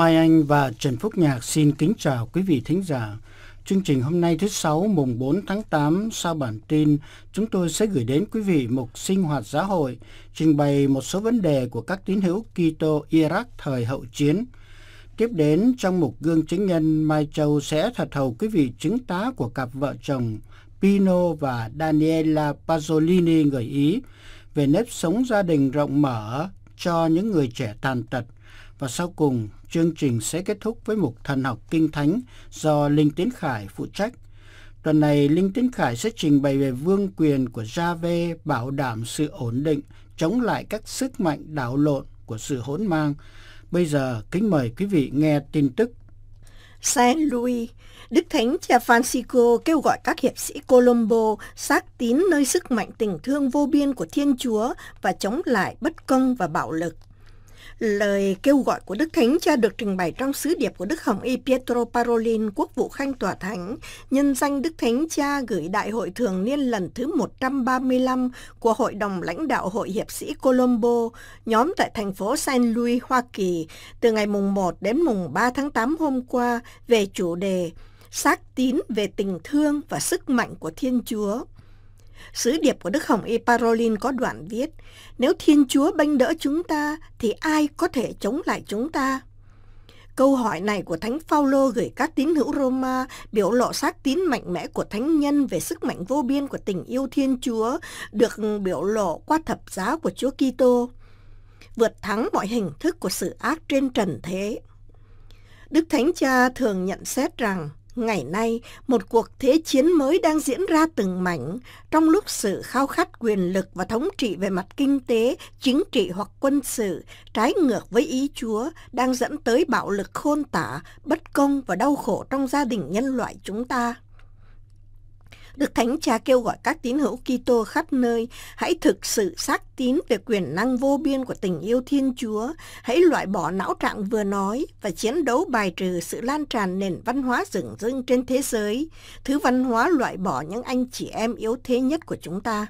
Mai Anh và Trần Phúc Nhạc xin kính chào quý vị thính giả. Chương trình hôm nay thứ Sáu mùng 4 tháng 8 sau bản tin, chúng tôi sẽ gửi đến quý vị mục sinh hoạt xã hội, trình bày một số vấn đề của các tín hữu Kitô Iraq thời hậu chiến. Tiếp đến trong mục gương chứng nhân, Mai Châu sẽ thật hầu quý vị chứng tá của cặp vợ chồng Pino và Daniela Pasolini người Ý về nếp sống gia đình rộng mở cho những người trẻ tàn tật – và sau cùng, chương trình sẽ kết thúc với mục thần học kinh thánh do Linh Tiến Khải phụ trách. Tuần này, Linh Tiến Khải sẽ trình bày về vương quyền của Gia Vê bảo đảm sự ổn định, chống lại các sức mạnh đảo lộn của sự hỗn mang. Bây giờ, kính mời quý vị nghe tin tức. Saint Louis, Đức Thánh Cha Francisco kêu gọi các hiệp sĩ Colombo xác tín nơi sức mạnh tình thương vô biên của Thiên Chúa và chống lại bất công và bạo lực. Lời kêu gọi của Đức Thánh Cha được trình bày trong sứ điệp của Đức Hồng Y Pietro Parolin, quốc vụ khanh tòa thánh, nhân danh Đức Thánh Cha gửi Đại hội thường niên lần thứ 135 của Hội đồng lãnh đạo Hội hiệp sĩ Colombo, nhóm tại thành phố San Luis, Hoa Kỳ, từ ngày mùng 1 đến mùng 3 tháng 8 hôm qua về chủ đề xác tín về tình thương và sức mạnh của Thiên Chúa. Sứ điệp của Đức Hồng Y Parolin có đoạn viết, nếu Thiên Chúa bênh đỡ chúng ta, thì ai có thể chống lại chúng ta? Câu hỏi này của Thánh Phaolô gửi các tín hữu Roma biểu lộ xác tín mạnh mẽ của thánh nhân về sức mạnh vô biên của tình yêu Thiên Chúa được biểu lộ qua thập giá của Chúa Kitô, vượt thắng mọi hình thức của sự ác trên trần thế. Đức Thánh Cha thường nhận xét rằng Ngày nay, một cuộc thế chiến mới đang diễn ra từng mảnh, trong lúc sự khao khát quyền lực và thống trị về mặt kinh tế, chính trị hoặc quân sự, trái ngược với ý Chúa, đang dẫn tới bạo lực khôn tả, bất công và đau khổ trong gia đình nhân loại chúng ta. Đức Thánh Cha kêu gọi các tín hữu Kitô khắp nơi, hãy thực sự xác tín về quyền năng vô biên của tình yêu Thiên Chúa, hãy loại bỏ não trạng vừa nói và chiến đấu bài trừ sự lan tràn nền văn hóa dựng dưng trên thế giới, thứ văn hóa loại bỏ những anh chị em yếu thế nhất của chúng ta.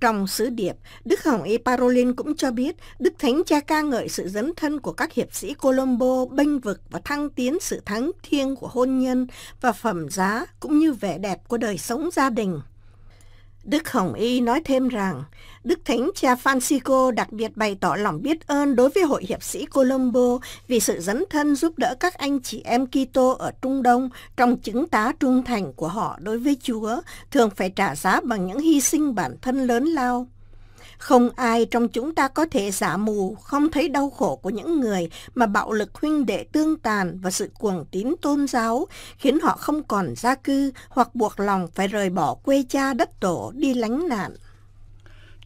Trong sứ điệp, Đức Hồng Y Parolin cũng cho biết Đức Thánh Cha ca ngợi sự dấn thân của các hiệp sĩ Colombo bênh vực và thăng tiến sự thắng thiêng của hôn nhân và phẩm giá cũng như vẻ đẹp của đời sống gia đình. Đức Hồng Y nói thêm rằng, Đức Thánh Cha Francisco đặc biệt bày tỏ lòng biết ơn đối với Hội Hiệp sĩ Colombo vì sự dấn thân giúp đỡ các anh chị em Kitô ở Trung Đông trong chứng tá trung thành của họ đối với Chúa, thường phải trả giá bằng những hy sinh bản thân lớn lao. Không ai trong chúng ta có thể giả mù, không thấy đau khổ của những người mà bạo lực huynh đệ tương tàn và sự cuồng tín tôn giáo khiến họ không còn gia cư hoặc buộc lòng phải rời bỏ quê cha đất tổ đi lánh nạn.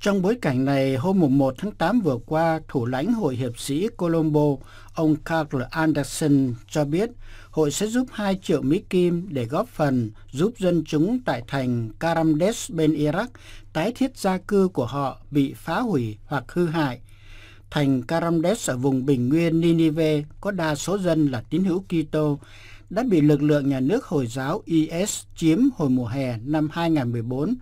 Trong bối cảnh này, hôm 1 tháng 8 vừa qua, thủ lãnh Hội hiệp sĩ Colombo, ông Carl Anderson cho biết hội sẽ giúp 2 triệu Mỹ Kim để góp phần giúp dân chúng tại thành Karamdes bên Iraq tái thiết gia cư của họ bị phá hủy hoặc hư hại. Thành Karamdes ở vùng bình nguyên Ninive có đa số dân là tín hữu Kitô đã bị lực lượng nhà nước Hồi giáo IS chiếm hồi mùa hè năm 2014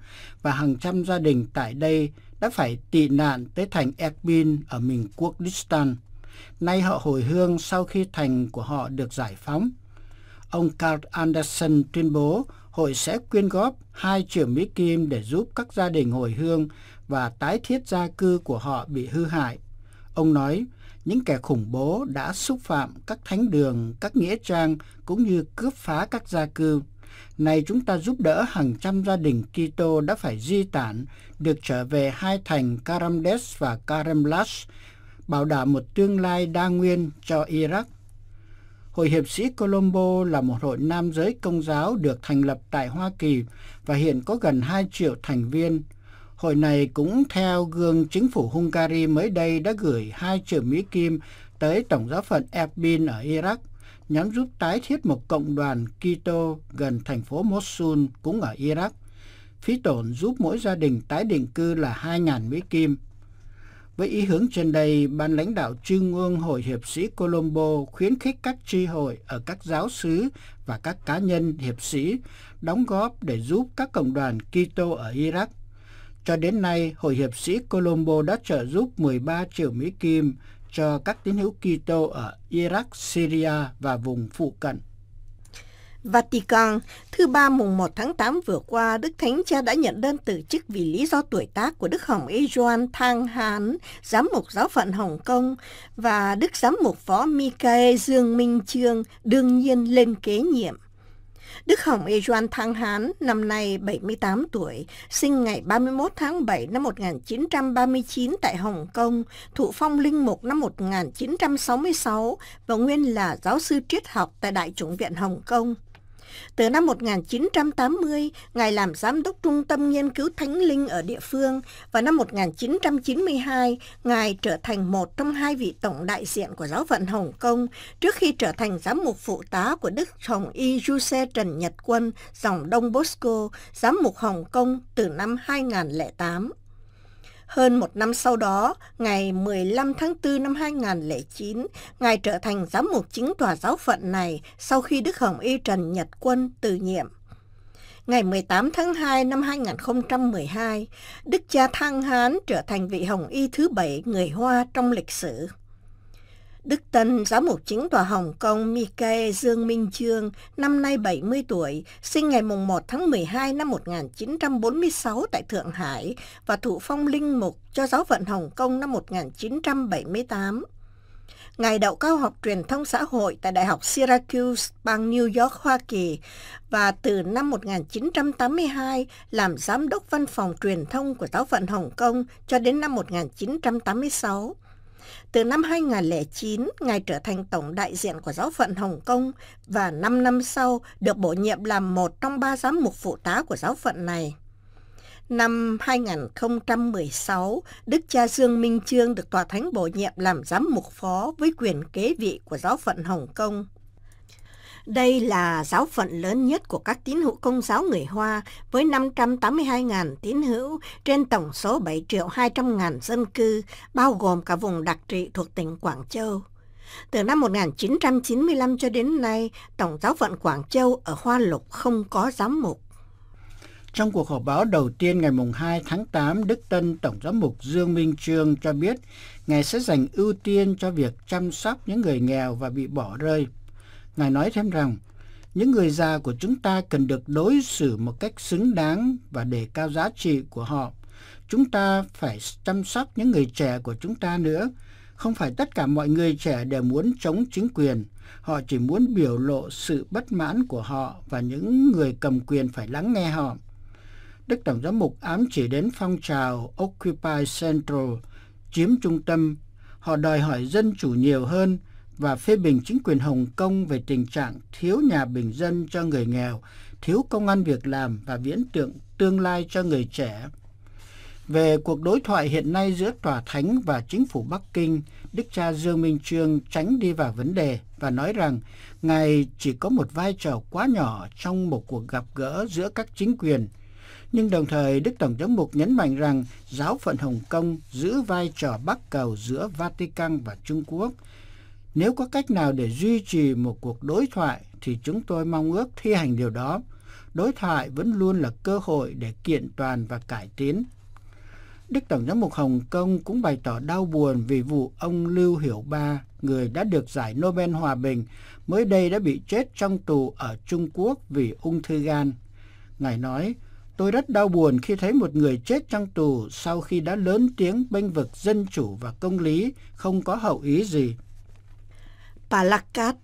và hàng trăm gia đình tại đây đã phải tị nạn tới thành Erbil ở miền Kurdistan. Nay họ hồi hương sau khi thành của họ được giải phóng. Ông Carl Anderson tuyên bố hội sẽ quyên góp 2 triệu Mỹ Kim để giúp các gia đình hồi hương và tái thiết gia cư của họ bị hư hại. Ông nói, những kẻ khủng bố đã xúc phạm các thánh đường, các nghĩa trang cũng như cướp phá các gia cư. Này chúng ta giúp đỡ hàng trăm gia đình Kitô đã phải di tản, được trở về hai thành Karamdes và Karamlash bảo đảm một tương lai đa nguyên cho Iraq. Hội hiệp sĩ Colombo là một hội nam giới công giáo được thành lập tại Hoa Kỳ và hiện có gần 2 triệu thành viên. Hội này cũng theo gương chính phủ Hungary mới đây đã gửi 2 triệu Mỹ Kim tới Tổng giáo phận Erbil ở Iraq, nhằm giúp tái thiết một cộng đoàn Kitô gần thành phố Mosul cũng ở Iraq. Phí tổn giúp mỗi gia đình tái định cư là 2.000 Mỹ Kim. Với ý hướng trên đây, Ban lãnh đạo Trung ương Hội Hiệp sĩ Colombo khuyến khích các tri hội ở các giáo xứ và các cá nhân hiệp sĩ đóng góp để giúp các cộng đoàn Kitô ở Iraq. Cho đến nay, Hội Hiệp sĩ Colombo đã trợ giúp 13 triệu Mỹ Kim cho các tín hữu Kitô ở Iraq, Syria và vùng phụ cận. Vatican, thứ ba mùng 1 tháng 8 vừa qua, Đức Thánh Cha đã nhận đơn từ chức vì lý do tuổi tác của Đức Hồng Y Joan Thang Hán, Giám mục Giáo phận Hồng Kông và Đức Giám mục Phó Michael Dương Minh Trương đương nhiên lên kế nhiệm. Đức Hồng Y Joan Thang Hán, năm nay 78 tuổi, sinh ngày 31 tháng 7 năm 1939 tại Hồng Kông, thụ phong linh mục năm 1966 và nguyên là giáo sư triết học tại Đại chủng viện Hồng Kông. Từ năm 1980, Ngài làm giám đốc trung tâm nghiên cứu thánh linh ở địa phương và năm 1992, Ngài trở thành một trong hai vị tổng đại diện của giáo phận Hồng Kông trước khi trở thành giám mục phụ tá của Đức Hồng Y Giuse Trần Nhật Quân, dòng Đông Bosco, giám mục Hồng Kông từ năm 2008. Hơn một năm sau đó, ngày 15 tháng 4 năm 2009, Ngài trở thành giám mục chính tòa giáo phận này sau khi Đức Hồng Y Trần Nhật Quân từ nhiệm. Ngày 18 tháng 2 năm 2012, Đức cha Thăng Hán trở thành vị Hồng Y thứ bảy người Hoa trong lịch sử. Đức Tân, giám mục chính tòa Hồng Kông Mikae Dương Minh Chương năm nay 70 tuổi, sinh ngày 1 tháng 12 năm 1946 tại Thượng Hải và thụ phong linh mục cho giáo phận Hồng Kông năm 1978. Ngài đậu cao học truyền thông xã hội tại Đại học Syracuse, bang New York, Hoa Kỳ và từ năm 1982 làm giám đốc văn phòng truyền thông của giáo phận Hồng Kông cho đến năm 1986. Từ năm 2009, Ngài trở thành tổng đại diện của giáo phận Hồng Kông và 5 năm sau được bổ nhiệm làm một trong ba giám mục phụ tá của giáo phận này. Năm 2016, Đức cha Dương Minh Chương được Tòa Thánh bổ nhiệm làm giám mục phó với quyền kế vị của giáo phận Hồng Kông. Đây là giáo phận lớn nhất của các tín hữu công giáo người Hoa với 582.000 tín hữu trên tổng số 7 triệu 200 000 dân cư, bao gồm cả vùng đặc trị thuộc tỉnh Quảng Châu. Từ năm 1995 cho đến nay, Tổng giáo phận Quảng Châu ở Hoa Lục không có giám mục. Trong cuộc họp báo đầu tiên ngày 2 tháng 8, Đức Tân Tổng giám mục Dương Minh Trương cho biết Ngài sẽ dành ưu tiên cho việc chăm sóc những người nghèo và bị bỏ rơi. Ngài nói thêm rằng, những người già của chúng ta cần được đối xử một cách xứng đáng và đề cao giá trị của họ. Chúng ta phải chăm sóc những người trẻ của chúng ta nữa. Không phải tất cả mọi người trẻ đều muốn chống chính quyền. Họ chỉ muốn biểu lộ sự bất mãn của họ và những người cầm quyền phải lắng nghe họ. Đức Tổng giám mục ám chỉ đến phong trào Occupy Central chiếm trung tâm. Họ đòi hỏi dân chủ nhiều hơn và phê bình chính quyền Hồng Kông về tình trạng thiếu nhà bình dân cho người nghèo, thiếu công ăn việc làm và viễn tượng tương lai cho người trẻ. Về cuộc đối thoại hiện nay giữa Tòa Thánh và chính phủ Bắc Kinh, Đức cha Dương Minh Trương tránh đi vào vấn đề và nói rằng Ngài chỉ có một vai trò quá nhỏ trong một cuộc gặp gỡ giữa các chính quyền. Nhưng đồng thời, Đức Tổng giám mục nhấn mạnh rằng giáo phận Hồng Kông giữ vai trò bắc cầu giữa Vatican và Trung Quốc – nếu có cách nào để duy trì một cuộc đối thoại thì chúng tôi mong ước thi hành điều đó. Đối thoại vẫn luôn là cơ hội để kiện toàn và cải tiến. Đức Tổng giám mục Hồng Kông cũng bày tỏ đau buồn vì vụ ông Lưu Hiểu Ba, người đã được giải Nobel Hòa Bình, mới đây đã bị chết trong tù ở Trung Quốc vì ung thư gan. Ngài nói, tôi rất đau buồn khi thấy một người chết trong tù sau khi đã lớn tiếng bênh vực dân chủ và công lý, không có hậu ý gì. Palakkad.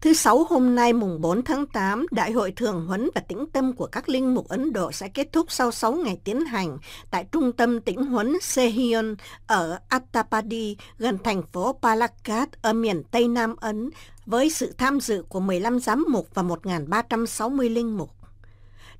Thứ Sáu hôm nay mùng 4 tháng 8, Đại hội Thường huấn và tĩnh tâm của các linh mục Ấn Độ sẽ kết thúc sau 6 ngày tiến hành tại trung tâm tĩnh huấn Sehion ở Attapadi, gần thành phố Palakkad ở miền Tây Nam Ấn, với sự tham dự của 15 giám mục và 1.360 linh mục.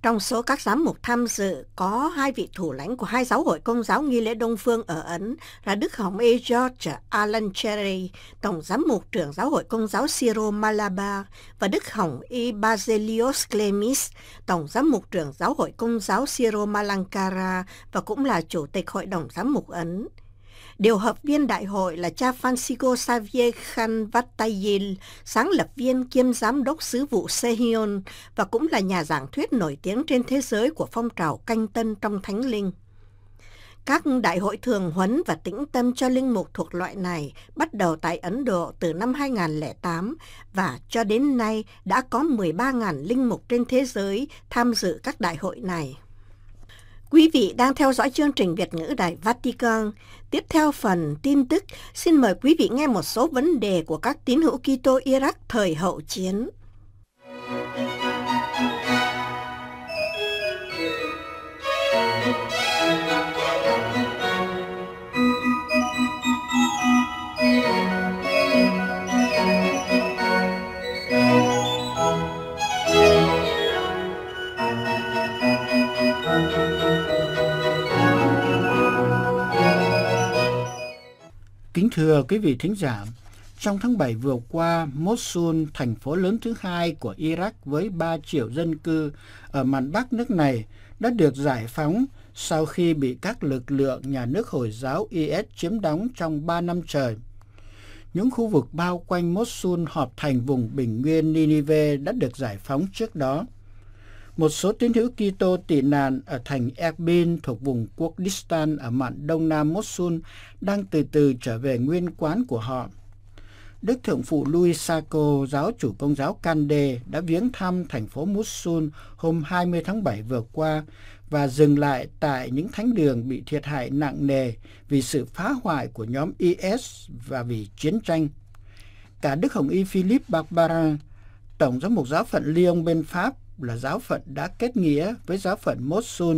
Trong số các giám mục tham dự có hai vị thủ lãnh của hai giáo hội công giáo nghi lễ Đông Phương ở Ấn là Đức Hồng Y George Alan Cherry, Tổng giám mục trưởng giáo hội công giáo Siro Malabar và Đức Hồng Y Basilios Clemis, Tổng giám mục trưởng giáo hội công giáo Siro Malankara và cũng là Chủ tịch Hội đồng Giám mục Ấn. Điều hợp viên đại hội là cha Francisco Xavier Khanvatayil, sáng lập viên kiêm giám đốc sứ vụ Sehion và cũng là nhà giảng thuyết nổi tiếng trên thế giới của phong trào canh tân trong thánh linh. Các đại hội thường huấn và tĩnh tâm cho linh mục thuộc loại này bắt đầu tại Ấn Độ từ năm 2008 và cho đến nay đã có 13.000 linh mục trên thế giới tham dự các đại hội này. Quý vị đang theo dõi chương trình Việt ngữ Đài Vatican. Tiếp theo phần tin tức, xin mời quý vị nghe một số vấn đề của các tín hữu Kitô Iraq thời hậu chiến. Kính thưa quý vị thính giả, trong tháng 7 vừa qua, Mosul, thành phố lớn thứ hai của Iraq với 3 triệu dân cư ở mặt bắc nước này, đã được giải phóng sau khi bị các lực lượng nhà nước Hồi giáo IS chiếm đóng trong 3 năm trời. Những khu vực bao quanh Mosul họp thành vùng bình nguyên Ninive đã được giải phóng trước đó một số tín hữu Kitô tị nạn ở thành Erbil thuộc vùng Kurdistan ở mạn đông nam Mosul đang từ từ trở về nguyên quán của họ. Đức Thượng phụ Louis Sacco, giáo chủ công giáo Kande, đã viếng thăm thành phố Mosul hôm 20 tháng 7 vừa qua và dừng lại tại những thánh đường bị thiệt hại nặng nề vì sự phá hoại của nhóm IS và vì chiến tranh. Cả Đức Hồng Y Philip Barbarin, Tổng giám mục giáo phận Lyon bên Pháp là giáo phận đã kết nghĩa với giáo phận Mosul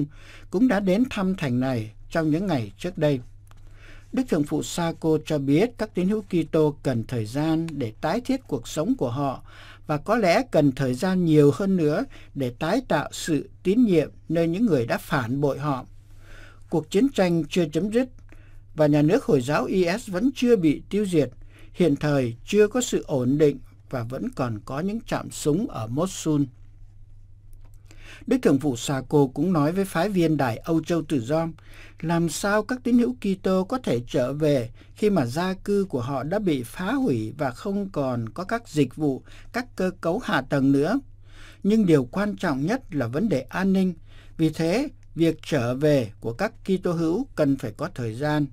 cũng đã đến thăm thành này trong những ngày trước đây. Đức Thượng phụ Sako cho biết các tín hữu Kitô cần thời gian để tái thiết cuộc sống của họ và có lẽ cần thời gian nhiều hơn nữa để tái tạo sự tín nhiệm nơi những người đã phản bội họ. Cuộc chiến tranh chưa chấm dứt và nhà nước Hồi giáo IS vẫn chưa bị tiêu diệt, hiện thời chưa có sự ổn định và vẫn còn có những trạm súng ở Mosul. Đức Thường vụ Sarko cũng nói với phái viên Đài Âu Châu Tự Do, làm sao các tín hữu Kitô có thể trở về khi mà gia cư của họ đã bị phá hủy và không còn có các dịch vụ, các cơ cấu hạ tầng nữa. Nhưng điều quan trọng nhất là vấn đề an ninh, vì thế việc trở về của các Kitô hữu cần phải có thời gian.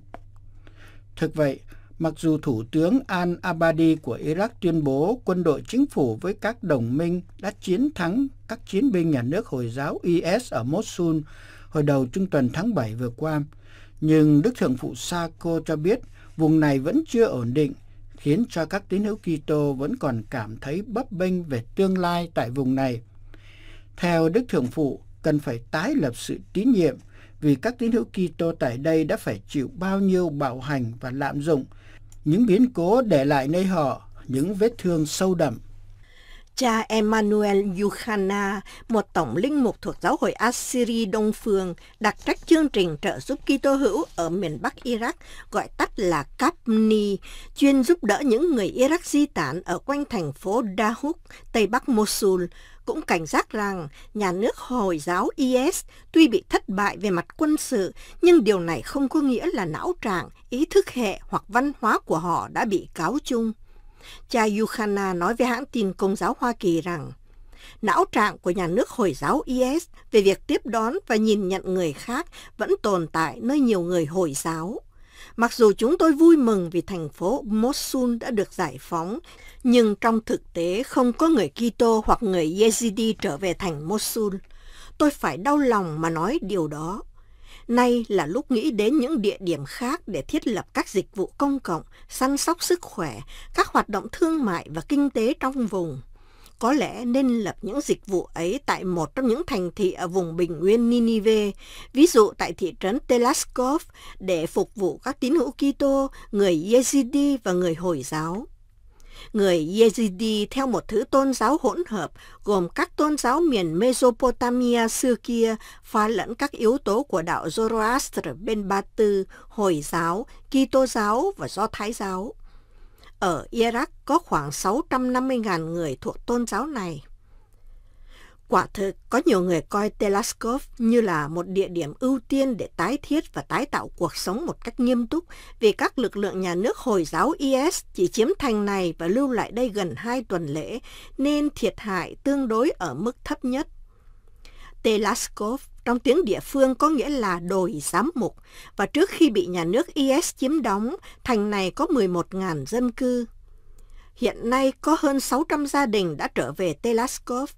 Thực vậy, mặc dù Thủ tướng Al-Abadi của Iraq tuyên bố quân đội chính phủ với các đồng minh đã chiến thắng các chiến binh nhà nước Hồi giáo IS ở Mosul hồi đầu trung tuần tháng 7 vừa qua. Nhưng Đức Thượng phụ Sako cho biết vùng này vẫn chưa ổn định, khiến cho các tín hữu Kitô vẫn còn cảm thấy bấp bênh về tương lai tại vùng này. Theo Đức Thượng phụ, cần phải tái lập sự tín nhiệm vì các tín hữu Kitô tại đây đã phải chịu bao nhiêu bạo hành và lạm dụng – những biến cố để lại nơi họ những vết thương sâu đậm. Cha Emmanuel Yukhana, một tổng linh mục thuộc giáo hội Assyri Đông Phương, đặt trách chương trình trợ giúp Kitô hữu ở miền Bắc Iraq, gọi tắt là CAPNI, chuyên giúp đỡ những người Iraq di tản ở quanh thành phố Dahuk, Tây Bắc Mosul, cũng cảnh giác rằng nhà nước Hồi giáo IS tuy bị thất bại về mặt quân sự, nhưng điều này không có nghĩa là não trạng, ý thức hệ hoặc văn hóa của họ đã bị cáo chung. Cha Yukhana nói với hãng tin Công giáo Hoa Kỳ rằng, não trạng của nhà nước Hồi giáo IS về việc tiếp đón và nhìn nhận người khác vẫn tồn tại nơi nhiều người Hồi giáo. Mặc dù chúng tôi vui mừng vì thành phố Mosul đã được giải phóng, nhưng trong thực tế không có người Kitô hoặc người Yazidi trở về thành Mosul. Tôi phải đau lòng mà nói điều đó. Nay là lúc nghĩ đến những địa điểm khác để thiết lập các dịch vụ công cộng, săn sóc sức khỏe, các hoạt động thương mại và kinh tế trong vùng có lẽ nên lập những dịch vụ ấy tại một trong những thành thị ở vùng bình nguyên Ninive, ví dụ tại thị trấn Telaskov, để phục vụ các tín hữu Kitô, người Yezidi và người Hồi giáo. Người Yezidi theo một thứ tôn giáo hỗn hợp gồm các tôn giáo miền Mesopotamia xưa kia pha lẫn các yếu tố của đạo Zoroaster bên Ba Tư, Hồi giáo, Kitô giáo và Do Thái giáo. Ở Iraq có khoảng 650.000 người thuộc tôn giáo này. Quả thực, có nhiều người coi Telescope như là một địa điểm ưu tiên để tái thiết và tái tạo cuộc sống một cách nghiêm túc vì các lực lượng nhà nước Hồi giáo IS chỉ chiếm thành này và lưu lại đây gần hai tuần lễ, nên thiệt hại tương đối ở mức thấp nhất. Telescope trong tiếng địa phương có nghĩa là đồi giám mục, và trước khi bị nhà nước IS chiếm đóng, thành này có 11.000 dân cư. Hiện nay có hơn 600 gia đình đã trở về Telaskov.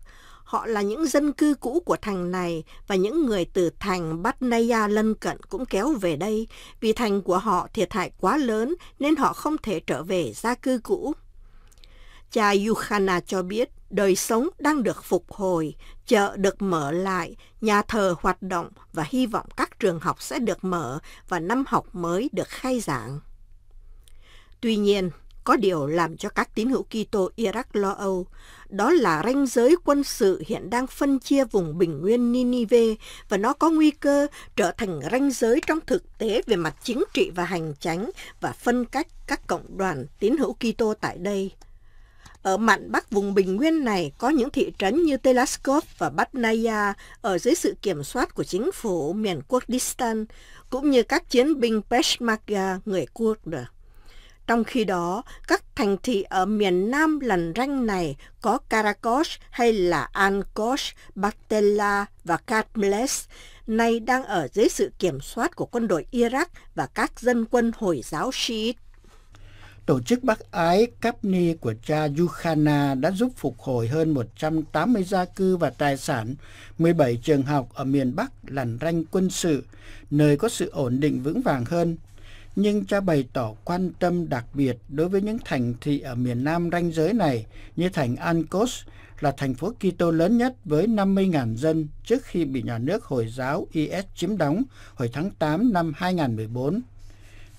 Họ là những dân cư cũ của thành này và những người từ thành Batnaya lân cận cũng kéo về đây vì thành của họ thiệt hại quá lớn nên họ không thể trở về gia cư cũ. Cha Yukhana cho biết đời sống đang được phục hồi, chợ được mở lại, nhà thờ hoạt động và hy vọng các trường học sẽ được mở và năm học mới được khai giảng. Tuy nhiên, có điều làm cho các tín hữu Kitô Iraq lo âu, đó là ranh giới quân sự hiện đang phân chia vùng bình nguyên Ninive và nó có nguy cơ trở thành ranh giới trong thực tế về mặt chính trị và hành chánh và phân cách các cộng đoàn tín hữu Kitô tại đây. Ở mạn bắc vùng bình nguyên này có những thị trấn như Telaskov và Batnaya ở dưới sự kiểm soát của chính phủ miền Kurdistan, cũng như các chiến binh Peshmerga người Kurd. Trong khi đó, các thành thị ở miền nam lằn ranh này có Karakosh hay là Ankosh, Batella và Katmles nay đang ở dưới sự kiểm soát của quân đội Iraq và các dân quân Hồi giáo Shiite. Tổ chức Bắc Ái Capni của cha Yukhana đã giúp phục hồi hơn 180 gia cư và tài sản, 17 trường học ở miền Bắc lằn ranh quân sự, nơi có sự ổn định vững vàng hơn. Nhưng cha bày tỏ quan tâm đặc biệt đối với những thành thị ở miền Nam ranh giới này như thành Ankos là thành phố Kitô lớn nhất với 50.000 dân trước khi bị nhà nước Hồi giáo IS chiếm đóng hồi tháng 8 năm 2014.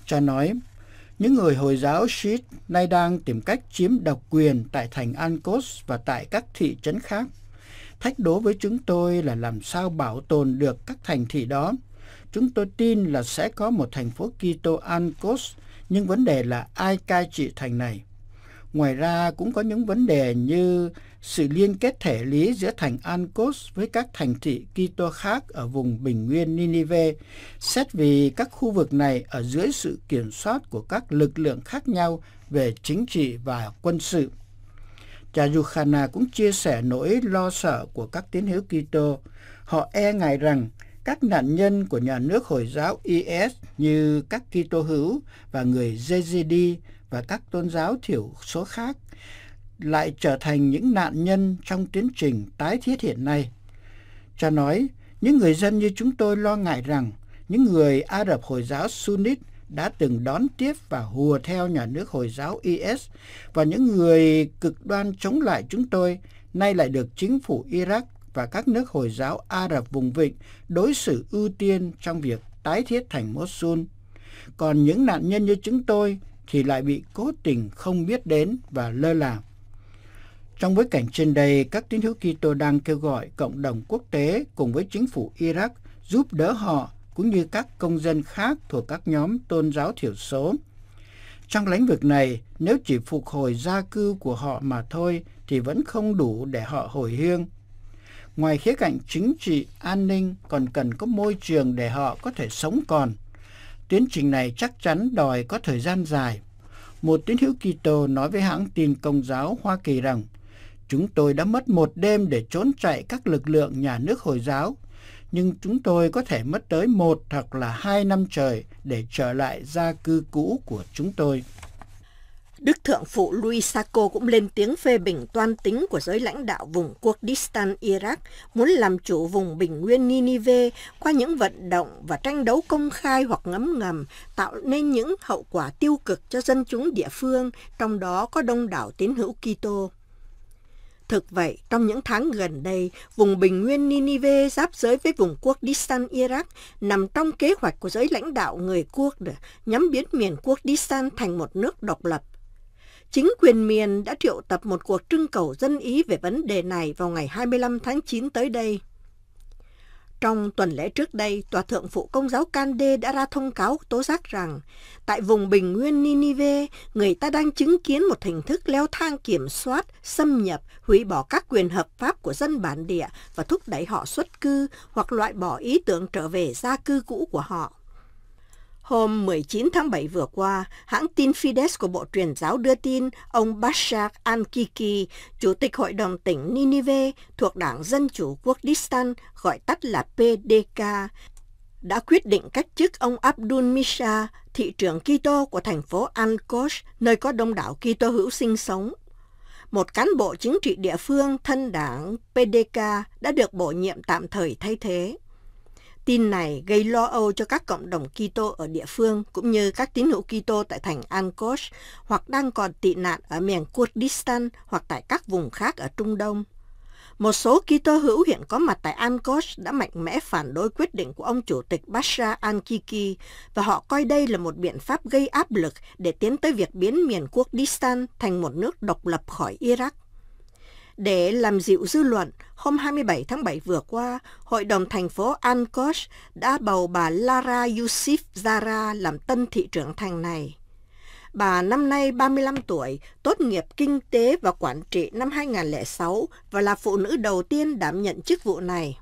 Cha nói, những người Hồi giáo Shiit nay đang tìm cách chiếm độc quyền tại thành Ankos và tại các thị trấn khác. Thách đố với chúng tôi là làm sao bảo tồn được các thành thị đó. Chúng tôi tin là sẽ có một thành phố Kitô Ankos, nhưng vấn đề là ai cai trị thành này. Ngoài ra cũng có những vấn đề như sự liên kết thể lý giữa thành Ancos với các thành thị Kitô khác ở vùng bình nguyên Ninive, xét vì các khu vực này ở dưới sự kiểm soát của các lực lượng khác nhau về chính trị và quân sự. Cha Yukhana cũng chia sẻ nỗi lo sợ của các tín hữu Kitô. Họ e ngại rằng các nạn nhân của nhà nước Hồi giáo IS như các Kitô hữu và người Yazidi và các tôn giáo thiểu số khác lại trở thành những nạn nhân trong tiến trình tái thiết hiện nay. Cha nói, những người dân như chúng tôi lo ngại rằng những người Ả Rập Hồi giáo Sunni đã từng đón tiếp và hùa theo nhà nước Hồi giáo IS và những người cực đoan chống lại chúng tôi nay lại được chính phủ Iraq và các nước Hồi giáo Ả Rập vùng vịnh đối xử ưu tiên trong việc tái thiết thành Mosul. Còn những nạn nhân như chúng tôi thì lại bị cố tình không biết đến và lơ là. Trong bối cảnh trên đây, các tín hữu Kitô đang kêu gọi cộng đồng quốc tế cùng với chính phủ Iraq giúp đỡ họ cũng như các công dân khác thuộc các nhóm tôn giáo thiểu số. Trong lĩnh vực này, nếu chỉ phục hồi gia cư của họ mà thôi thì vẫn không đủ để họ hồi hương. Ngoài khía cạnh chính trị, an ninh còn cần có môi trường để họ có thể sống còn. Tiến trình này chắc chắn đòi có thời gian dài. Một tín hữu Kitô nói với hãng tin công giáo Hoa Kỳ rằng Chúng tôi đã mất một đêm để trốn chạy các lực lượng nhà nước Hồi giáo, nhưng chúng tôi có thể mất tới một hoặc là hai năm trời để trở lại gia cư cũ của chúng tôi. Đức Thượng phụ Louis Sacco cũng lên tiếng phê bình toan tính của giới lãnh đạo vùng Kurdistan Iraq muốn làm chủ vùng bình nguyên Nineveh qua những vận động và tranh đấu công khai hoặc ngấm ngầm tạo nên những hậu quả tiêu cực cho dân chúng địa phương, trong đó có đông đảo tín hữu Kitô. Thực vậy, trong những tháng gần đây, vùng bình nguyên Ninive giáp giới với vùng quốc Distan Iraq nằm trong kế hoạch của giới lãnh đạo người Kurd nhắm biến miền quốc Distan thành một nước độc lập. Chính quyền miền đã triệu tập một cuộc trưng cầu dân ý về vấn đề này vào ngày 25 tháng 9 tới đây. Trong tuần lễ trước đây, Tòa thượng phụ công giáo Cande đã ra thông cáo tố giác rằng tại vùng bình nguyên Ninive, người ta đang chứng kiến một hình thức leo thang kiểm soát, xâm nhập, hủy bỏ các quyền hợp pháp của dân bản địa và thúc đẩy họ xuất cư hoặc loại bỏ ý tưởng trở về gia cư cũ của họ. Hôm 19 tháng 7 vừa qua, hãng tin Fides của Bộ Truyền giáo đưa tin ông Bashar al-Kiki, Chủ tịch Hội đồng tỉnh Ninive thuộc Đảng Dân chủ Kurdistan, gọi tắt là PDK, đã quyết định cách chức ông Abdul Misha, thị trưởng Kito của thành phố Ankosh, nơi có đông đảo Kitô hữu sinh sống. Một cán bộ chính trị địa phương thân đảng PDK đã được bổ nhiệm tạm thời thay thế. Tin này gây lo âu cho các cộng đồng Kitô ở địa phương cũng như các tín hữu Kitô tại thành Ankosh hoặc đang còn tị nạn ở miền Kurdistan hoặc tại các vùng khác ở Trung Đông. Một số Kitô hữu hiện có mặt tại Ankosh đã mạnh mẽ phản đối quyết định của ông chủ tịch Bashar al-Kiki và họ coi đây là một biện pháp gây áp lực để tiến tới việc biến miền Kurdistan thành một nước độc lập khỏi Iraq. Để làm dịu dư luận, hôm 27 tháng 7 vừa qua, Hội đồng thành phố Ankosh đã bầu bà Lara Yusuf Zara làm tân thị trưởng thành này. Bà năm nay 35 tuổi, tốt nghiệp kinh tế và quản trị năm 2006 và là phụ nữ đầu tiên đảm nhận chức vụ này.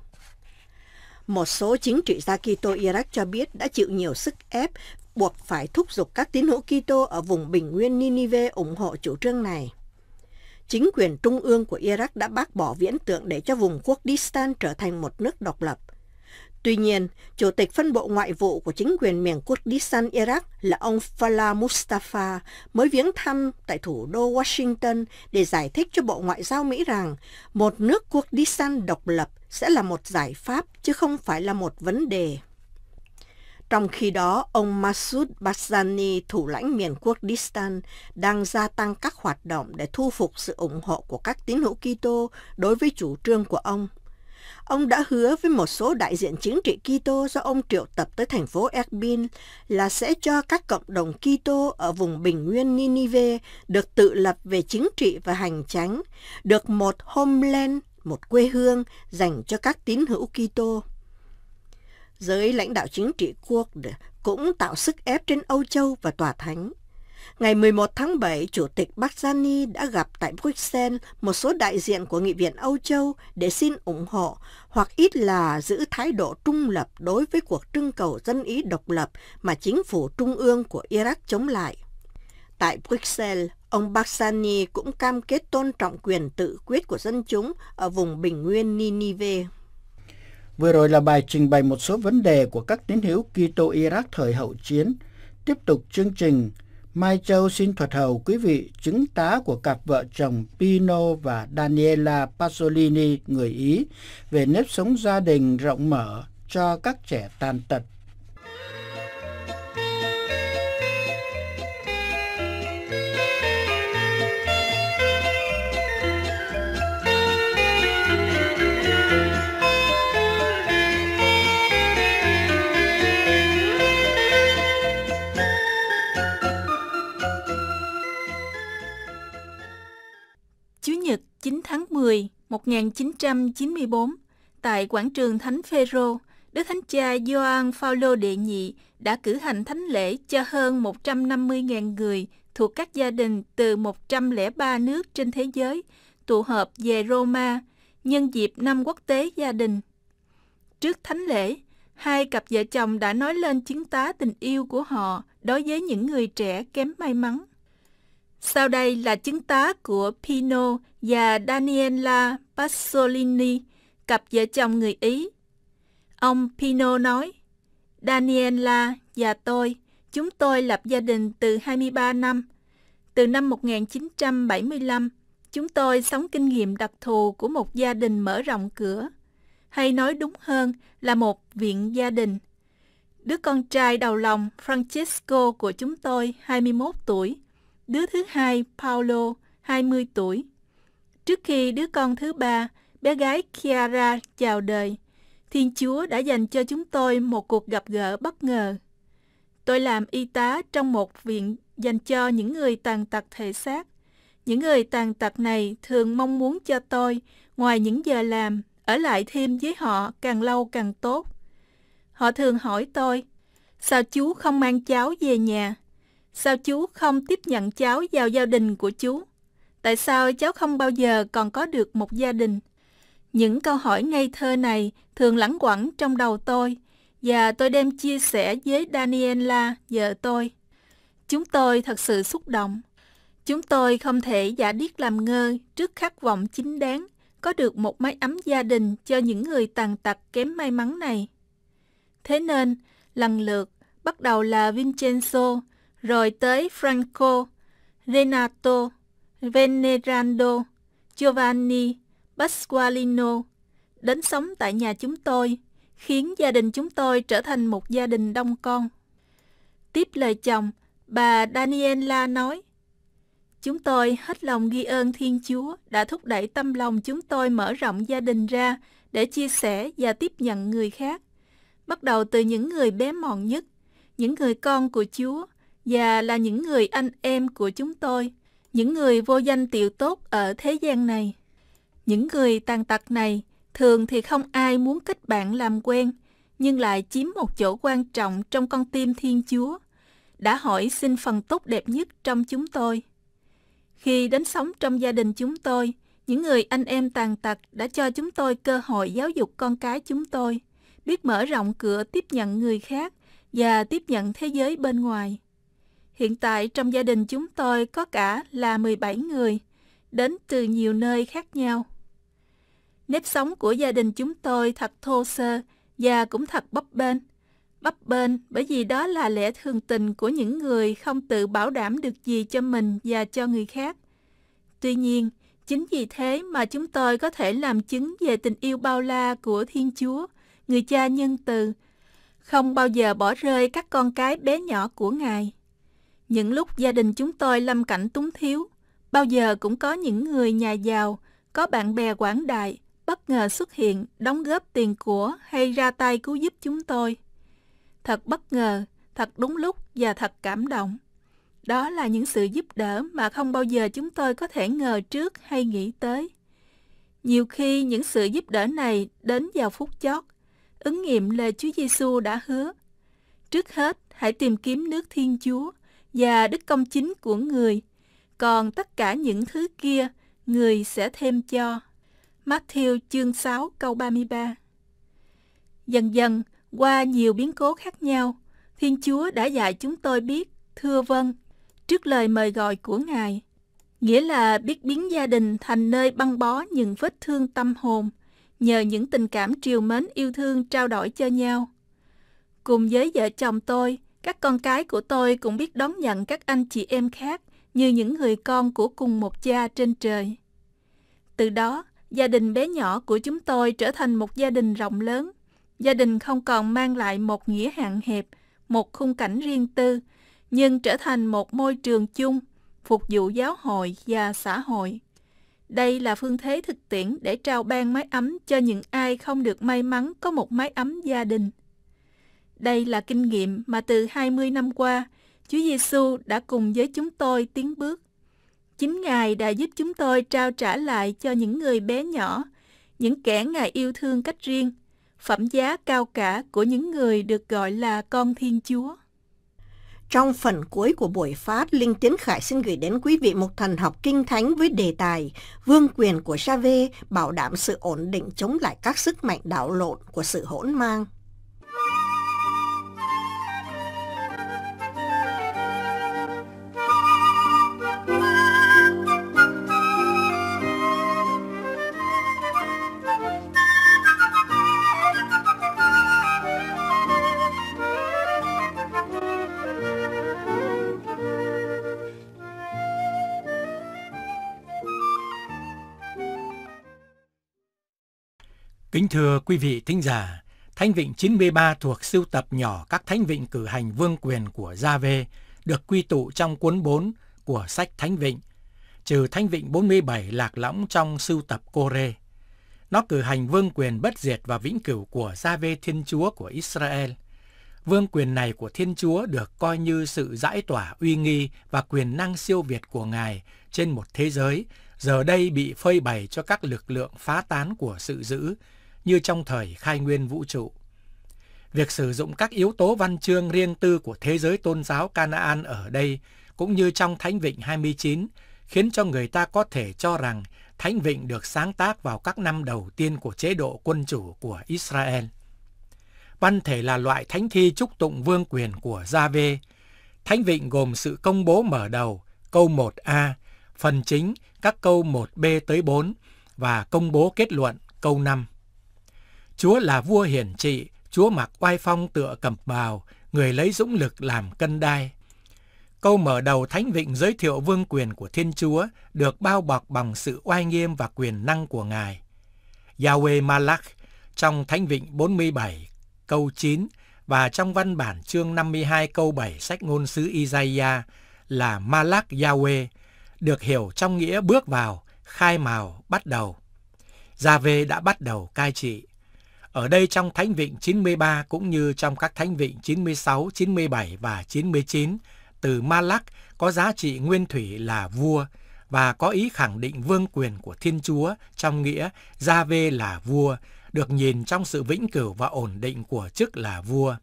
Một số chính trị gia Kitô Iraq cho biết đã chịu nhiều sức ép buộc phải thúc giục các tín hữu Kitô ở vùng bình nguyên Ninive ủng hộ chủ trương này chính quyền trung ương của Iraq đã bác bỏ viễn tượng để cho vùng Kurdistan trở thành một nước độc lập. Tuy nhiên, Chủ tịch phân bộ ngoại vụ của chính quyền miền Kurdistan Iraq là ông Fala Mustafa mới viếng thăm tại thủ đô Washington để giải thích cho Bộ Ngoại giao Mỹ rằng một nước Kurdistan độc lập sẽ là một giải pháp chứ không phải là một vấn đề. Trong khi đó, ông Massoud Barzani, thủ lãnh miền quốc Distan đang gia tăng các hoạt động để thu phục sự ủng hộ của các tín hữu Kitô đối với chủ trương của ông. Ông đã hứa với một số đại diện chính trị Kitô do ông triệu tập tới thành phố Erbil là sẽ cho các cộng đồng Kitô ở vùng bình nguyên Ninive được tự lập về chính trị và hành chánh, được một homeland, một quê hương dành cho các tín hữu Kitô giới lãnh đạo chính trị quốc cũng tạo sức ép trên Âu Châu và Tòa Thánh. Ngày 11 tháng 7, Chủ tịch Barzani đã gặp tại Bruxelles một số đại diện của Nghị viện Âu Châu để xin ủng hộ hoặc ít là giữ thái độ trung lập đối với cuộc trưng cầu dân Ý độc lập mà chính phủ trung ương của Iraq chống lại. Tại Bruxelles, ông Barzani cũng cam kết tôn trọng quyền tự quyết của dân chúng ở vùng bình nguyên Ninive. Vừa rồi là bài trình bày một số vấn đề của các tín hữu Kitô Iraq thời hậu chiến. Tiếp tục chương trình, Mai Châu xin thuật hầu quý vị chứng tá của cặp vợ chồng Pino và Daniela Pasolini người Ý về nếp sống gia đình rộng mở cho các trẻ tàn tật 9 tháng 10, 1994, tại quảng trường Thánh Phêrô, Đức Thánh Cha Gioan Phaolô đệ nhị đã cử hành thánh lễ cho hơn 150.000 người thuộc các gia đình từ 103 nước trên thế giới tụ họp về Roma nhân dịp năm quốc tế gia đình. Trước thánh lễ, hai cặp vợ chồng đã nói lên chứng tá tình yêu của họ đối với những người trẻ kém may mắn. Sau đây là chứng tá của Pino và Daniela Pasolini, cặp vợ chồng người Ý. Ông Pino nói, Daniela và tôi, chúng tôi lập gia đình từ 23 năm. Từ năm 1975, chúng tôi sống kinh nghiệm đặc thù của một gia đình mở rộng cửa, hay nói đúng hơn là một viện gia đình. Đứa con trai đầu lòng Francisco của chúng tôi, 21 tuổi, đứa thứ hai Paulo, 20 tuổi. Trước khi đứa con thứ ba, bé gái Kiara chào đời, Thiên Chúa đã dành cho chúng tôi một cuộc gặp gỡ bất ngờ. Tôi làm y tá trong một viện dành cho những người tàn tật thể xác. Những người tàn tật này thường mong muốn cho tôi, ngoài những giờ làm, ở lại thêm với họ càng lâu càng tốt. Họ thường hỏi tôi, sao chú không mang cháu về nhà? Sao chú không tiếp nhận cháu vào gia đình của chú? Tại sao cháu không bao giờ còn có được một gia đình? Những câu hỏi ngây thơ này thường lẳng quẩn trong đầu tôi và tôi đem chia sẻ với Daniela, vợ tôi. Chúng tôi thật sự xúc động. Chúng tôi không thể giả điếc làm ngơ trước khát vọng chính đáng có được một mái ấm gia đình cho những người tàn tật kém may mắn này. Thế nên, lần lượt, bắt đầu là Vincenzo, rồi tới Franco, Renato, Venerando, Giovanni, Pasqualino đến sống tại nhà chúng tôi, khiến gia đình chúng tôi trở thành một gia đình đông con. Tiếp lời chồng, bà Daniela nói, Chúng tôi hết lòng ghi ơn Thiên Chúa đã thúc đẩy tâm lòng chúng tôi mở rộng gia đình ra để chia sẻ và tiếp nhận người khác, bắt đầu từ những người bé mọn nhất, những người con của Chúa và là những người anh em của chúng tôi, những người vô danh tiểu tốt ở thế gian này. Những người tàn tật này thường thì không ai muốn kết bạn làm quen, nhưng lại chiếm một chỗ quan trọng trong con tim Thiên Chúa, đã hỏi xin phần tốt đẹp nhất trong chúng tôi. Khi đến sống trong gia đình chúng tôi, những người anh em tàn tật đã cho chúng tôi cơ hội giáo dục con cái chúng tôi, biết mở rộng cửa tiếp nhận người khác và tiếp nhận thế giới bên ngoài. Hiện tại trong gia đình chúng tôi có cả là 17 người, đến từ nhiều nơi khác nhau. Nếp sống của gia đình chúng tôi thật thô sơ và cũng thật bấp bênh. Bấp bênh bởi vì đó là lẽ thường tình của những người không tự bảo đảm được gì cho mình và cho người khác. Tuy nhiên, chính vì thế mà chúng tôi có thể làm chứng về tình yêu bao la của Thiên Chúa, người cha nhân từ, không bao giờ bỏ rơi các con cái bé nhỏ của Ngài. Những lúc gia đình chúng tôi lâm cảnh túng thiếu, bao giờ cũng có những người nhà giàu, có bạn bè quảng đại, bất ngờ xuất hiện, đóng góp tiền của hay ra tay cứu giúp chúng tôi. Thật bất ngờ, thật đúng lúc và thật cảm động. Đó là những sự giúp đỡ mà không bao giờ chúng tôi có thể ngờ trước hay nghĩ tới. Nhiều khi những sự giúp đỡ này đến vào phút chót, ứng nghiệm lời Chúa Giêsu đã hứa. Trước hết, hãy tìm kiếm nước Thiên Chúa – và đức công chính của người. Còn tất cả những thứ kia, người sẽ thêm cho. Matthew chương 6 câu 33 Dần dần, qua nhiều biến cố khác nhau, Thiên Chúa đã dạy chúng tôi biết, thưa vâng, trước lời mời gọi của Ngài. Nghĩa là biết biến gia đình thành nơi băng bó những vết thương tâm hồn, nhờ những tình cảm triều mến yêu thương trao đổi cho nhau. Cùng với vợ chồng tôi, các con cái của tôi cũng biết đón nhận các anh chị em khác như những người con của cùng một cha trên trời. Từ đó, gia đình bé nhỏ của chúng tôi trở thành một gia đình rộng lớn. Gia đình không còn mang lại một nghĩa hạn hẹp, một khung cảnh riêng tư, nhưng trở thành một môi trường chung, phục vụ giáo hội và xã hội. Đây là phương thế thực tiễn để trao ban mái ấm cho những ai không được may mắn có một mái ấm gia đình. Đây là kinh nghiệm mà từ 20 năm qua, Chúa Giêsu đã cùng với chúng tôi tiến bước. Chính Ngài đã giúp chúng tôi trao trả lại cho những người bé nhỏ, những kẻ Ngài yêu thương cách riêng, phẩm giá cao cả của những người được gọi là con Thiên Chúa. Trong phần cuối của buổi phát, Linh Tiến Khải xin gửi đến quý vị một thần học kinh thánh với đề tài Vương quyền của Sa-vê bảo đảm sự ổn định chống lại các sức mạnh đảo lộn của sự hỗn mang. thưa quý vị thính giả, Thánh Vịnh 93 thuộc sưu tập nhỏ các Thánh Vịnh cử hành vương quyền của Gia Vê, được quy tụ trong cuốn 4 của sách Thánh Vịnh, trừ Thánh Vịnh 47 lạc lõng trong sưu tập Cô Rê. Nó cử hành vương quyền bất diệt và vĩnh cửu của Gia Vê Thiên Chúa của Israel. Vương quyền này của Thiên Chúa được coi như sự giải tỏa uy nghi và quyền năng siêu việt của Ngài trên một thế giới, giờ đây bị phơi bày cho các lực lượng phá tán của sự dữ, như trong thời khai nguyên vũ trụ. Việc sử dụng các yếu tố văn chương riêng tư của thế giới tôn giáo Canaan ở đây cũng như trong Thánh Vịnh 29 khiến cho người ta có thể cho rằng Thánh Vịnh được sáng tác vào các năm đầu tiên của chế độ quân chủ của Israel. Văn thể là loại thánh thi chúc tụng vương quyền của Gia Vê. Thánh Vịnh gồm sự công bố mở đầu, câu 1A, phần chính các câu 1B tới 4 và công bố kết luận câu 5. Chúa là vua hiển trị, Chúa mặc oai phong tựa cẩm bào, người lấy dũng lực làm cân đai. Câu mở đầu Thánh Vịnh giới thiệu vương quyền của Thiên Chúa được bao bọc bằng sự oai nghiêm và quyền năng của Ngài. Yahweh Malach trong Thánh Vịnh 47 câu 9 và trong văn bản chương 52 câu 7 sách ngôn sứ Isaiah là Malach Yahweh, được hiểu trong nghĩa bước vào, khai mào, bắt đầu. Gia-vê đã bắt đầu cai trị. Ở đây trong Thánh Vịnh 93 cũng như trong các Thánh Vịnh 96, 97 và 99, từ Malak có giá trị nguyên thủy là vua và có ý khẳng định vương quyền của Thiên Chúa trong nghĩa Gia Vê là vua, được nhìn trong sự vĩnh cửu và ổn định của chức là vua.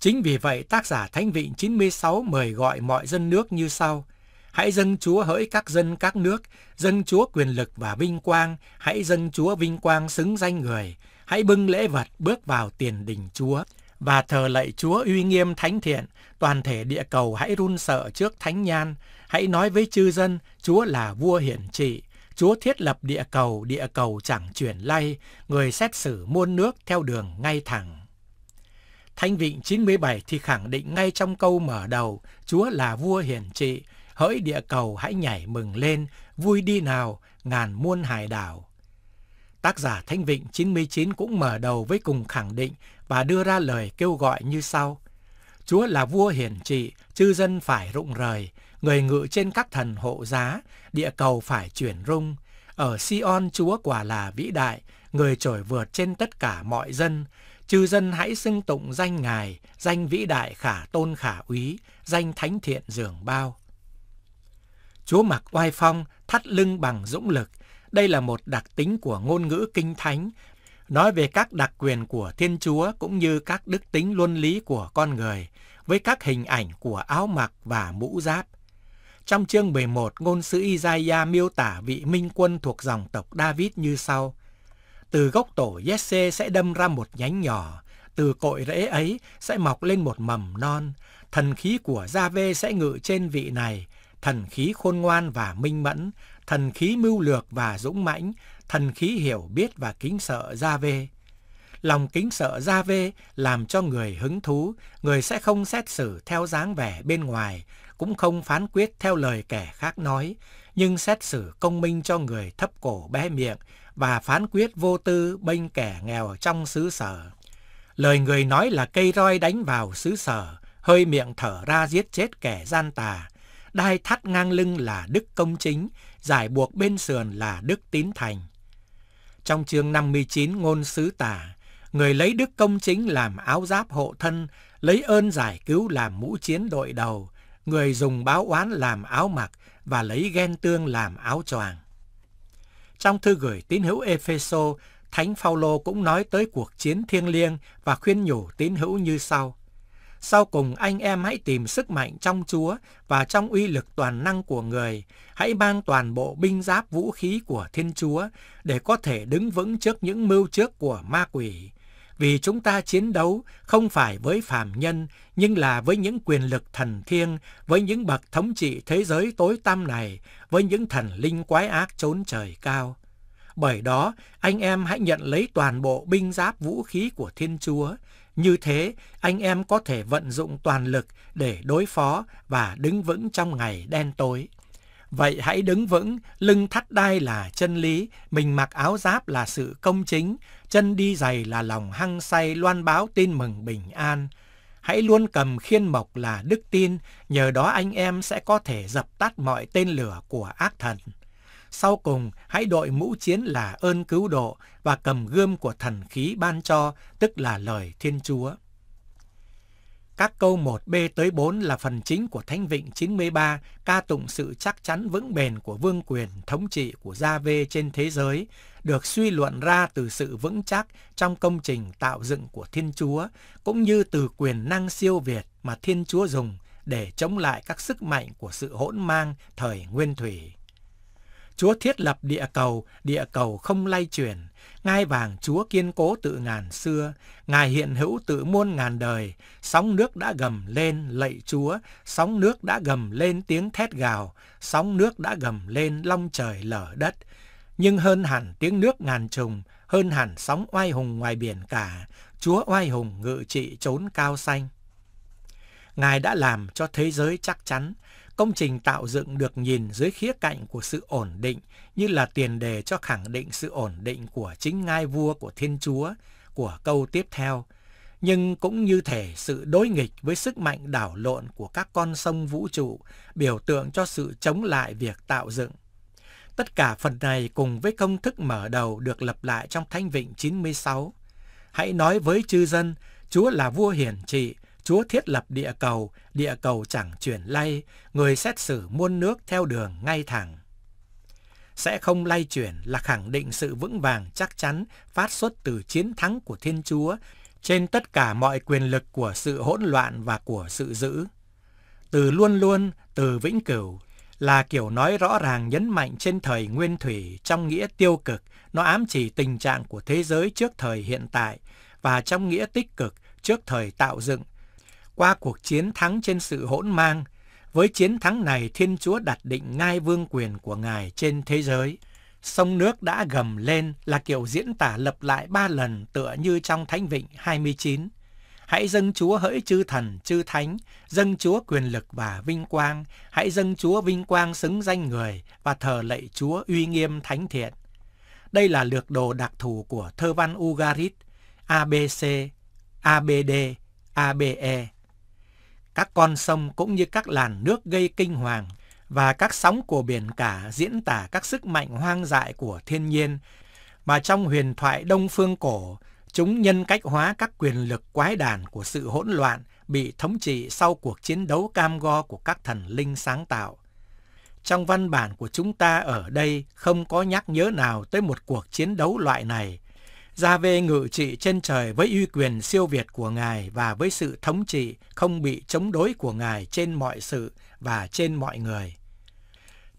Chính vì vậy tác giả Thánh Vịnh 96 mời gọi mọi dân nước như sau – hãy dâng Chúa hỡi các dân các nước, dâng Chúa quyền lực và vinh quang, hãy dâng Chúa vinh quang xứng danh người, hãy bưng lễ vật bước vào tiền đình Chúa và thờ lạy Chúa uy nghiêm thánh thiện, toàn thể địa cầu hãy run sợ trước thánh nhan, hãy nói với chư dân, Chúa là vua hiển trị, Chúa thiết lập địa cầu, địa cầu chẳng chuyển lay, người xét xử muôn nước theo đường ngay thẳng. Thánh vịnh 97 thì khẳng định ngay trong câu mở đầu, Chúa là vua hiển trị, hỡi địa cầu hãy nhảy mừng lên, vui đi nào, ngàn muôn hải đảo. Tác giả Thanh Vịnh 99 cũng mở đầu với cùng khẳng định và đưa ra lời kêu gọi như sau. Chúa là vua hiển trị, chư dân phải rụng rời, người ngự trên các thần hộ giá, địa cầu phải chuyển rung. Ở Sion Chúa quả là vĩ đại, người trổi vượt trên tất cả mọi dân. Chư dân hãy xưng tụng danh Ngài, danh vĩ đại khả tôn khả úy, danh thánh thiện dường bao. Chúa mặc oai phong, thắt lưng bằng dũng lực, đây là một đặc tính của ngôn ngữ kinh thánh, nói về các đặc quyền của Thiên Chúa cũng như các đức tính luân lý của con người, với các hình ảnh của áo mặc và mũ giáp. Trong chương 11, ngôn sứ Isaiah miêu tả vị minh quân thuộc dòng tộc David như sau. Từ gốc tổ Jesse sẽ đâm ra một nhánh nhỏ, từ cội rễ ấy sẽ mọc lên một mầm non, thần khí của Gia-vê sẽ ngự trên vị này, thần khí khôn ngoan và minh mẫn, thần khí mưu lược và dũng mãnh, thần khí hiểu biết và kính sợ gia vê. Lòng kính sợ gia vê làm cho người hứng thú, người sẽ không xét xử theo dáng vẻ bên ngoài, cũng không phán quyết theo lời kẻ khác nói, nhưng xét xử công minh cho người thấp cổ bé miệng và phán quyết vô tư bênh kẻ nghèo trong xứ sở. Lời người nói là cây roi đánh vào xứ sở, hơi miệng thở ra giết chết kẻ gian tà, đai thắt ngang lưng là đức công chính, giải buộc bên sườn là Đức Tín Thành. Trong chương 59 ngôn sứ tả, người lấy đức công chính làm áo giáp hộ thân, lấy ơn giải cứu làm mũ chiến đội đầu, người dùng báo oán làm áo mặc và lấy ghen tương làm áo choàng. Trong thư gửi tín hữu Epheso, Thánh Phaolô cũng nói tới cuộc chiến thiêng liêng và khuyên nhủ tín hữu như sau: sau cùng anh em hãy tìm sức mạnh trong Chúa và trong uy lực toàn năng của người. Hãy mang toàn bộ binh giáp vũ khí của Thiên Chúa để có thể đứng vững trước những mưu trước của ma quỷ. Vì chúng ta chiến đấu không phải với phàm nhân, nhưng là với những quyền lực thần thiêng, với những bậc thống trị thế giới tối tăm này, với những thần linh quái ác trốn trời cao. Bởi đó, anh em hãy nhận lấy toàn bộ binh giáp vũ khí của Thiên Chúa, như thế, anh em có thể vận dụng toàn lực để đối phó và đứng vững trong ngày đen tối. Vậy hãy đứng vững, lưng thắt đai là chân lý, mình mặc áo giáp là sự công chính, chân đi giày là lòng hăng say loan báo tin mừng bình an. Hãy luôn cầm khiên mộc là đức tin, nhờ đó anh em sẽ có thể dập tắt mọi tên lửa của ác thần. Sau cùng, hãy đội mũ chiến là ơn cứu độ và cầm gươm của thần khí ban cho, tức là lời Thiên Chúa. Các câu 1b tới 4 là phần chính của Thánh Vịnh 93, ca tụng sự chắc chắn vững bền của vương quyền thống trị của Gia Vê trên thế giới, được suy luận ra từ sự vững chắc trong công trình tạo dựng của Thiên Chúa, cũng như từ quyền năng siêu việt mà Thiên Chúa dùng để chống lại các sức mạnh của sự hỗn mang thời nguyên thủy. Chúa thiết lập địa cầu, địa cầu không lay chuyển. Ngai vàng Chúa kiên cố tự ngàn xưa, Ngài hiện hữu tự muôn ngàn đời. Sóng nước đã gầm lên lạy Chúa, sóng nước đã gầm lên tiếng thét gào, sóng nước đã gầm lên long trời lở đất. Nhưng hơn hẳn tiếng nước ngàn trùng, hơn hẳn sóng oai hùng ngoài biển cả, Chúa oai hùng ngự trị trốn cao xanh. Ngài đã làm cho thế giới chắc chắn, Công trình tạo dựng được nhìn dưới khía cạnh của sự ổn định như là tiền đề cho khẳng định sự ổn định của chính ngai vua của Thiên Chúa của câu tiếp theo, nhưng cũng như thể sự đối nghịch với sức mạnh đảo lộn của các con sông vũ trụ biểu tượng cho sự chống lại việc tạo dựng. Tất cả phần này cùng với công thức mở đầu được lập lại trong Thánh Vịnh 96. Hãy nói với chư dân, Chúa là vua hiển trị, Chúa thiết lập địa cầu, địa cầu chẳng chuyển lay, người xét xử muôn nước theo đường ngay thẳng. Sẽ không lay chuyển là khẳng định sự vững vàng chắc chắn phát xuất từ chiến thắng của Thiên Chúa trên tất cả mọi quyền lực của sự hỗn loạn và của sự dữ. Từ luôn luôn, từ vĩnh cửu là kiểu nói rõ ràng nhấn mạnh trên thời nguyên thủy trong nghĩa tiêu cực, nó ám chỉ tình trạng của thế giới trước thời hiện tại và trong nghĩa tích cực trước thời tạo dựng qua cuộc chiến thắng trên sự hỗn mang. Với chiến thắng này, Thiên Chúa đặt định ngai vương quyền của Ngài trên thế giới. Sông nước đã gầm lên là kiểu diễn tả lập lại ba lần tựa như trong Thánh Vịnh 29. Hãy dâng Chúa hỡi chư thần, chư thánh, dâng Chúa quyền lực và vinh quang, hãy dâng Chúa vinh quang xứng danh người và thờ lạy Chúa uy nghiêm thánh thiện. Đây là lược đồ đặc thù của thơ văn Ugarit, ABC, ABD, ABE. Các con sông cũng như các làn nước gây kinh hoàng và các sóng của biển cả diễn tả các sức mạnh hoang dại của thiên nhiên mà trong huyền thoại Đông Phương Cổ, chúng nhân cách hóa các quyền lực quái đản của sự hỗn loạn bị thống trị sau cuộc chiến đấu cam go của các thần linh sáng tạo. Trong văn bản của chúng ta ở đây không có nhắc nhớ nào tới một cuộc chiến đấu loại này, Gia Vê ngự trị trên trời với uy quyền siêu việt của Ngài và với sự thống trị không bị chống đối của Ngài trên mọi sự và trên mọi người.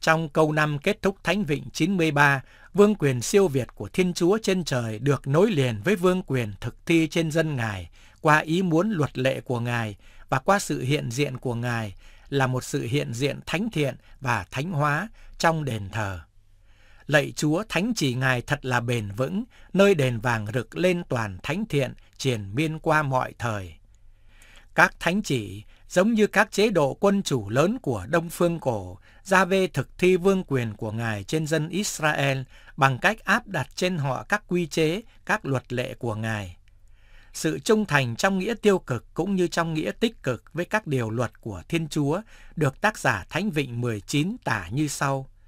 Trong câu năm kết thúc Thánh Vịnh 93, vương quyền siêu việt của Thiên Chúa trên trời được nối liền với vương quyền thực thi trên dân Ngài qua ý muốn luật lệ của Ngài và qua sự hiện diện của Ngài là một sự hiện diện thánh thiện và thánh hóa trong đền thờ. Lạy Chúa thánh chỉ Ngài thật là bền vững, nơi đền vàng rực lên toàn thánh thiện, triển miên qua mọi thời. Các thánh chỉ, giống như các chế độ quân chủ lớn của Đông Phương Cổ, ra về thực thi vương quyền của Ngài trên dân Israel bằng cách áp đặt trên họ các quy chế, các luật lệ của Ngài. Sự trung thành trong nghĩa tiêu cực cũng như trong nghĩa tích cực với các điều luật của Thiên Chúa được tác giả Thánh Vịnh 19 tả như sau –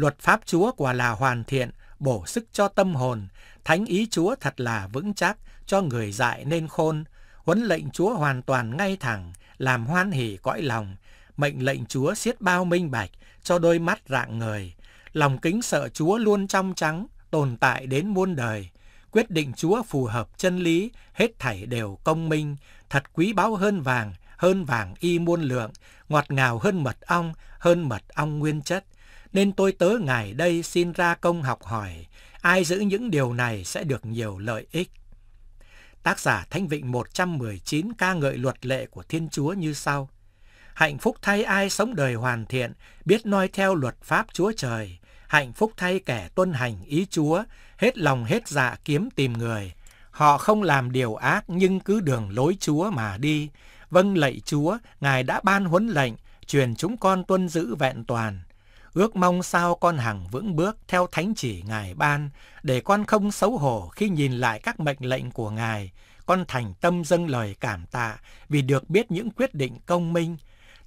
Luật pháp Chúa quả là hoàn thiện, bổ sức cho tâm hồn, thánh ý Chúa thật là vững chắc, cho người dạy nên khôn, huấn lệnh Chúa hoàn toàn ngay thẳng, làm hoan hỉ cõi lòng, mệnh lệnh Chúa siết bao minh bạch, cho đôi mắt rạng người, lòng kính sợ Chúa luôn trong trắng, tồn tại đến muôn đời. Quyết định Chúa phù hợp chân lý, hết thảy đều công minh, thật quý báu hơn vàng, hơn vàng y muôn lượng, ngọt ngào hơn mật ong, hơn mật ong nguyên chất nên tôi tớ ngài đây xin ra công học hỏi, ai giữ những điều này sẽ được nhiều lợi ích. Tác giả Thanh Vịnh 119 ca ngợi luật lệ của Thiên Chúa như sau. Hạnh phúc thay ai sống đời hoàn thiện, biết noi theo luật pháp Chúa Trời. Hạnh phúc thay kẻ tuân hành ý Chúa, hết lòng hết dạ kiếm tìm người. Họ không làm điều ác nhưng cứ đường lối Chúa mà đi. Vâng lạy Chúa, Ngài đã ban huấn lệnh, truyền chúng con tuân giữ vẹn toàn ước mong sao con hằng vững bước theo thánh chỉ Ngài ban, để con không xấu hổ khi nhìn lại các mệnh lệnh của Ngài. Con thành tâm dâng lời cảm tạ vì được biết những quyết định công minh.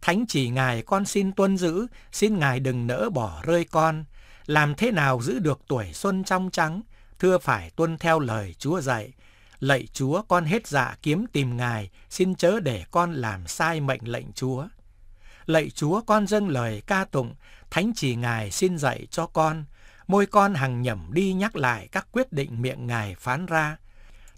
Thánh chỉ Ngài con xin tuân giữ, xin Ngài đừng nỡ bỏ rơi con. Làm thế nào giữ được tuổi xuân trong trắng? Thưa phải tuân theo lời Chúa dạy. Lạy Chúa con hết dạ kiếm tìm Ngài, xin chớ để con làm sai mệnh lệnh Chúa. Lạy Chúa con dâng lời ca tụng, Thánh chỉ Ngài xin dạy cho con, môi con hằng nhẩm đi nhắc lại các quyết định miệng Ngài phán ra.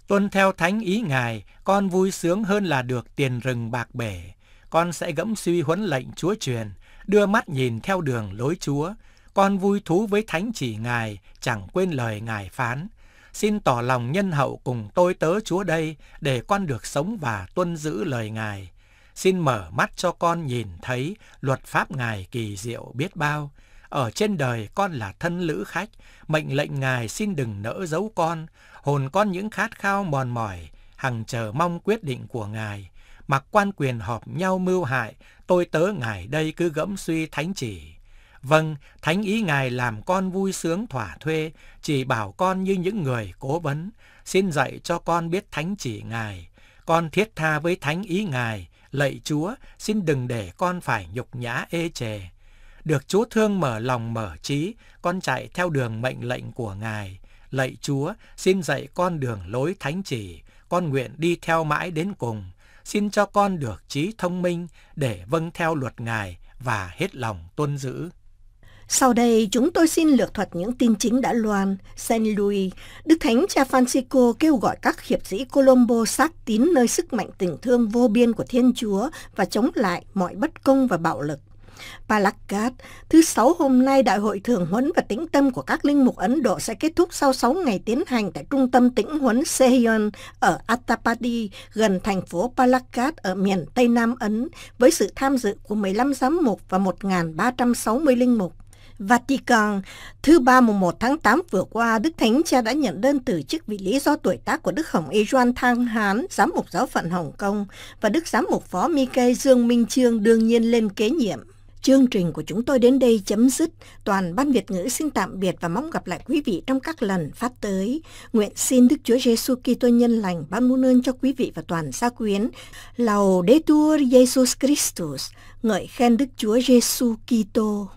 Tuân theo thánh ý Ngài, con vui sướng hơn là được tiền rừng bạc bể. Con sẽ gẫm suy huấn lệnh Chúa truyền, đưa mắt nhìn theo đường lối Chúa. Con vui thú với thánh chỉ Ngài, chẳng quên lời Ngài phán. Xin tỏ lòng nhân hậu cùng tôi tớ Chúa đây, để con được sống và tuân giữ lời Ngài. Xin mở mắt cho con nhìn thấy luật pháp Ngài kỳ diệu biết bao. Ở trên đời con là thân lữ khách, mệnh lệnh Ngài xin đừng nỡ giấu con, hồn con những khát khao mòn mỏi, hằng chờ mong quyết định của Ngài. Mặc quan quyền họp nhau mưu hại, tôi tớ Ngài đây cứ gẫm suy thánh chỉ. Vâng, thánh ý Ngài làm con vui sướng thỏa thuê, chỉ bảo con như những người cố vấn, xin dạy cho con biết thánh chỉ Ngài. Con thiết tha với thánh ý Ngài, Lạy Chúa, xin đừng để con phải nhục nhã ê chề. Được Chúa thương mở lòng mở trí, con chạy theo đường mệnh lệnh của Ngài. Lạy Chúa, xin dạy con đường lối thánh chỉ, con nguyện đi theo mãi đến cùng. Xin cho con được trí thông minh để vâng theo luật Ngài và hết lòng tuân giữ. Sau đây, chúng tôi xin lược thuật những tin chính đã loan. Saint Louis, Đức Thánh Cha Francisco kêu gọi các hiệp sĩ Colombo xác tín nơi sức mạnh tình thương vô biên của Thiên Chúa và chống lại mọi bất công và bạo lực. Palakkad, thứ Sáu hôm nay Đại hội Thường huấn và tĩnh tâm của các linh mục Ấn Độ sẽ kết thúc sau 6 ngày tiến hành tại trung tâm tĩnh huấn Sehion ở Attapadi, gần thành phố Palakkad ở miền Tây Nam Ấn, với sự tham dự của 15 giám mục và 1.360 linh mục. Vatican. Thứ ba mùng 1 tháng 8 vừa qua, Đức Thánh Cha đã nhận đơn từ chức vì lý do tuổi tác của Đức Hồng Y Doan Thang Hán, giám mục giáo phận Hồng Kông, và Đức giám mục phó Mickey Dương Minh Trương đương nhiên lên kế nhiệm. Chương trình của chúng tôi đến đây chấm dứt. Toàn Ban Việt ngữ xin tạm biệt và mong gặp lại quý vị trong các lần phát tới. Nguyện xin Đức Chúa Giêsu Kitô nhân lành ban muôn ơn cho quý vị và toàn gia quyến. Lầu Đế Chúa Jesus Christus, ngợi khen Đức Chúa Giêsu Kitô.